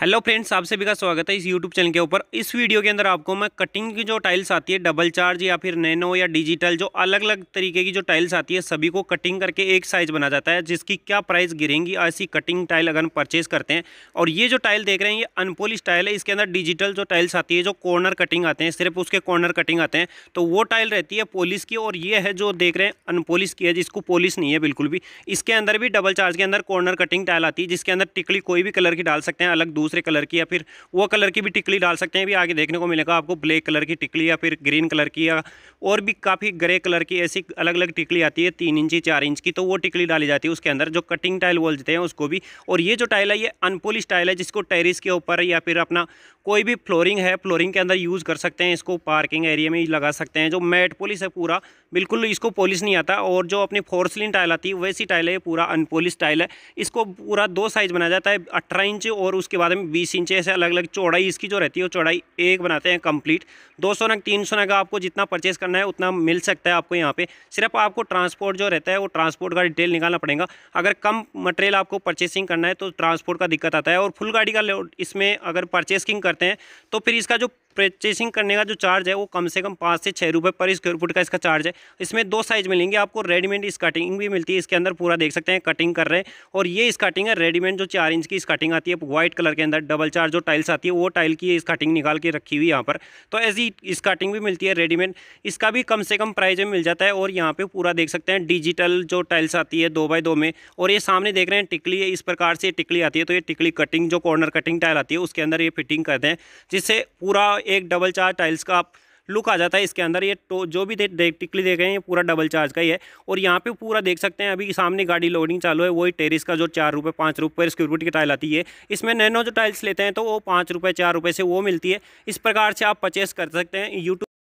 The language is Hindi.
हेलो फ्रेंड्स आप सभी का स्वागत है इस यूट्यूब चैनल के ऊपर इस वीडियो के अंदर आपको मैं कटिंग की जो टाइल्स आती है डबल चार्ज या फिर नैनो या डिजिटल जो अलग अलग तरीके की जो टाइल्स आती है सभी को कटिंग करके एक साइज बना जाता है जिसकी क्या प्राइस गिरेंगी ऐसी कटिंग टाइल अगर हम परचेज करते हैं और ये जो टाइल देख रहे हैं ये अनपोलिश टाइल है इसके अंदर डिजिटल जो टाइल्स आती है जो कॉर्नर कटिंग आते हैं सिर्फ उसके कॉर्नर कटिंग आते हैं तो वो टाइल रहती है पोलिस की और ये है जो देख रहे हैं अनपोलिश की है जिसको पोलिश नहीं है बिल्कुल भी इसके अंदर भी डबल चार्ज के अंदर कॉर्नर कटिंग टाइल आती है जिसके अंदर टिकली कोई भी कलर की डाल सकते हैं अलग दूसरे कलर की या फिर वो कलर की भी टिकली डाल सकते हैं भी आगे देखने को मिलेगा आपको ब्लैक कलर की टिकली या फिर ग्रीन कलर की या और भी काफ़ी ग्रे कलर की ऐसी अलग अलग टिकली आती है तीन इंची चार इंच की तो वो टिकली डाली जाती है उसके अंदर जो कटिंग टाइल बोल देते हैं उसको भी और ये जो टाइल है ये अनपोलिश टाइल है जिसको टेरिस के ऊपर या फिर अपना कोई भी फ्लोरिंग है फ्लोरिंग के अंदर यूज़ कर सकते हैं इसको पार्किंग एरिया में लगा सकते हैं जो मैट पोलिस है पूरा बिल्कुल इसको पोलिश नहीं आता और जो अपनी फोर्सलिन टाइल आती है वैसी टाइल है पूरा अनपोलिश टाइल है इसको पूरा दो साइज बनाया जाता है अठारह इंच और उसके बाद हम बीस इंच ऐसे अलग अलग चौड़ाई इसकी जो रहती है वो चौड़ाई एक बनाते हैं कंप्लीट दो सौ नग तीन सौ नग आपको जितना परचेस करना है उतना मिल सकता है आपको यहाँ पे सिर्फ आपको ट्रांसपोर्ट जो रहता है वो ट्रांसपोर्ट का डिटेल निकालना पड़ेगा अगर कम मटेरियल आपको परचेसिंग करना है तो ट्रांसपोर्ट का दिक्कत आता है और फुल गाड़ी का इसमें अगर परचेसिंग करते हैं तो फिर इसका जो परचेसिंग करने का जो चार्ज है वो कम से कम पाँच से छः रुपये पर स्क्वायर फुट का इसका चार्ज है इसमें दो साइज़ मिलेंगे आपको रेडीमेड इस कटिंग भी मिलती है इसके अंदर पूरा देख सकते हैं कटिंग कर रहे हैं और ये इस कटिंग है रेडीमेड जो चार इंच की इस कटिंग आती है व्हाइट कलर के अंदर डबल चार जो टाइल्स आती है वो टाइल की इस कटिंग निकाल के रखी हुई यहाँ पर तो ऐसी इस कटिंग भी मिलती है रेडीमेड इसका भी कम से कम प्राइज में मिल जाता है और यहाँ पर पूरा देख सकते हैं डिजिटल जो टाइल्स आती है दो बाई दो में और ये सामने देख रहे हैं टिकली इस प्रकार से टिकली आती है तो ये टिकली कटिंग जो कॉर्नर कटिंग टाइल आती है उसके अंदर ये फिटिंग करते हैं जिससे पूरा एक डबल चार्ज टाइल्स का लुक आ जाता है इसके अंदर ये तो जो भी टिकली देख रहे हैं ये पूरा डबल चार्ज का ही है और यहाँ पे पूरा देख सकते हैं अभी सामने गाड़ी लोडिंग चालू है वही टेरिस का जो चार रुपये पाँच रुपये स्क्वेयर फुट की टाइल आती है इसमें नैनो जो टाइल्स लेते हैं तो वो पाँच रुपये चार रुपये से वो मिलती है इस प्रकार से आप परचेस कर सकते हैं यूट्यूब